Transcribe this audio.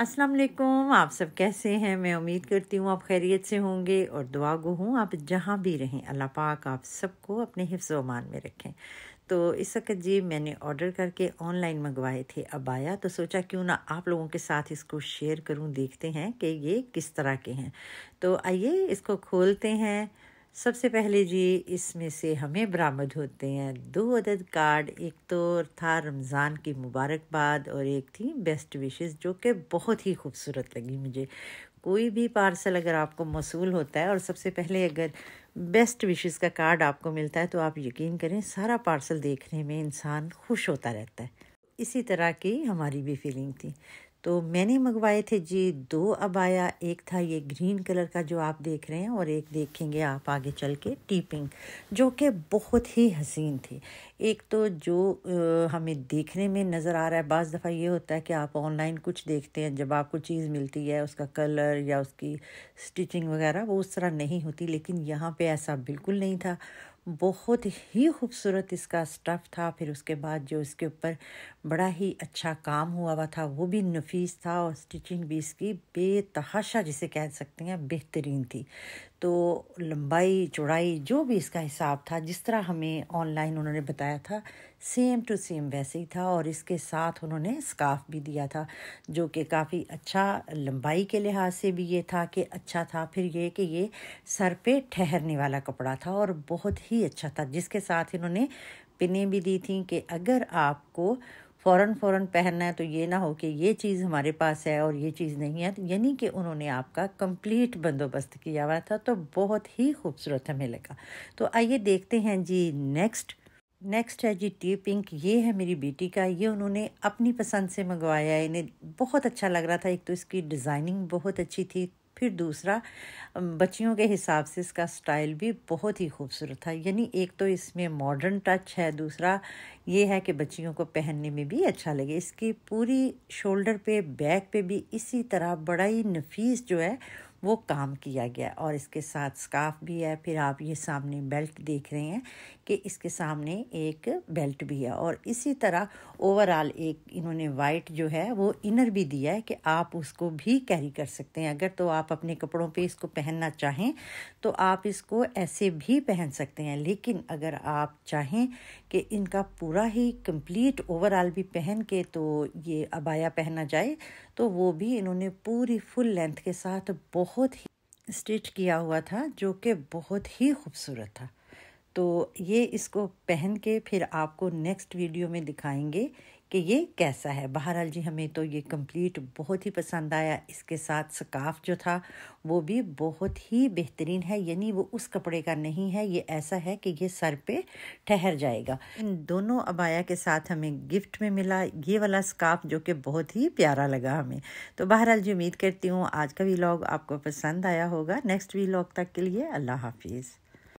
अस्सलाम वालेकुम आप सब कैसे हैं मैं उम्मीद करती हूँ आप खैरियत से होंगे और दुआ गो हूँ आप जहाँ भी रहें अल्लाह पाक आप सबको अपने हिफ्स अमान में रखें तो इस वक्त जी मैंने ऑर्डर करके ऑनलाइन मंगवाए थे अब आया तो सोचा क्यों ना आप लोगों के साथ इसको शेयर करूँ देखते हैं कि ये किस तरह के हैं तो आइए इसको खोलते हैं सबसे पहले जी इसमें से हमें बरामद होते हैं दो अदद कार्ड एक तो था रमज़ान की मुबारकबाद और एक थी बेस्ट विशेस जो कि बहुत ही खूबसूरत लगी मुझे कोई भी पार्सल अगर आपको मौसू होता है और सबसे पहले अगर बेस्ट विशेस का कार्ड आपको मिलता है तो आप यकीन करें सारा पार्सल देखने में इंसान खुश होता रहता है इसी तरह की हमारी भी फीलिंग थी तो मैंने मंगवाए थे जी दो अबाया एक था ये ग्रीन कलर का जो आप देख रहे हैं और एक देखेंगे आप आगे चल के टी पिंक जो कि बहुत ही हसीन थी एक तो जो हमें देखने में नज़र आ रहा है बज़ दफ़ा ये होता है कि आप ऑनलाइन कुछ देखते हैं जब आपको चीज़ मिलती है उसका कलर या उसकी स्टिचिंग वगैरह वो उस तरह नहीं होती लेकिन यहाँ पर ऐसा बिल्कुल नहीं था बहुत ही खूबसूरत इसका स्टफ़ था फिर उसके बाद जो इसके ऊपर बड़ा ही अच्छा काम हुआ हुआ था वो भी नफीस था और स्टिचिंग भी इसकी बेतहाशा जिसे कह सकते हैं बेहतरीन थी तो लंबाई चौड़ाई जो भी इसका हिसाब था जिस तरह हमें ऑनलाइन उन्होंने बताया था सेम टू सेम वैसे ही था और इसके साथ उन्होंने स्काफ भी दिया था जो कि काफ़ी अच्छा लंबाई के लिहाज से भी ये था कि अच्छा था फिर ये कि ये सर पे ठहरने वाला कपड़ा था और बहुत ही अच्छा था जिसके साथ इन्होंने पिने भी दी थी कि अगर आपको फ़ौर फ़ौर पहनना है तो ये ना हो कि ये चीज़ हमारे पास है और ये चीज़ नहीं है यानी कि उन्होंने आपका कंप्लीट बंदोबस्त किया हुआ था तो बहुत ही खूबसूरत हमें लगा तो आइए देखते हैं जी नेक्स्ट नेक्स्ट है जी टी पिंक ये है मेरी बेटी का ये उन्होंने अपनी पसंद से मंगवाया है इन्हें बहुत अच्छा लग रहा था एक तो इसकी डिज़ाइनिंग बहुत अच्छी थी फिर दूसरा बच्चियों के हिसाब से इसका स्टाइल भी बहुत ही खूबसूरत था यानी एक तो इसमें मॉडर्न टच है दूसरा ये है कि बच्चियों को पहनने में भी अच्छा लगे इसकी पूरी शोल्डर पे बैक पे भी इसी तरह बड़ा ही नफीस जो है वो काम किया गया और इसके साथ स्काफ भी है फिर आप ये सामने बेल्ट देख रहे हैं कि इसके सामने एक बेल्ट भी है और इसी तरह ओवरऑल एक इन्होंने वाइट जो है वो इनर भी दिया है कि आप उसको भी कैरी कर सकते हैं अगर तो आप अपने कपड़ों पे इसको पहनना चाहें तो आप इसको ऐसे भी पहन सकते हैं लेकिन अगर आप चाहें कि इनका पूरा ही कंप्लीट ओवरऑल भी पहन के तो ये अबाया पहना जाए तो वो भी इन्होंने पूरी फुल लेंथ के साथ बहुत ही स्टिच किया हुआ था जो कि बहुत ही खूबसूरत था तो ये इसको पहन के फिर आपको नेक्स्ट वीडियो में दिखाएंगे कि ये कैसा है बहरहाल जी हमें तो ये कंप्लीट बहुत ही पसंद आया इसके साथ सकाफ जो था वो भी बहुत ही बेहतरीन है यानी वो उस कपड़े का नहीं है ये ऐसा है कि ये सर पे ठहर जाएगा इन दोनों अबाया के साथ हमें गिफ्ट में मिला ये वाला स्काफ जो कि बहुत ही प्यारा लगा हमें तो बहरहाल जी उम्मीद करती हूँ आज का वीलॉग आपको पसंद आया होगा नेक्स्ट व्लॉग तक के लिए अल्लाह हाफिज़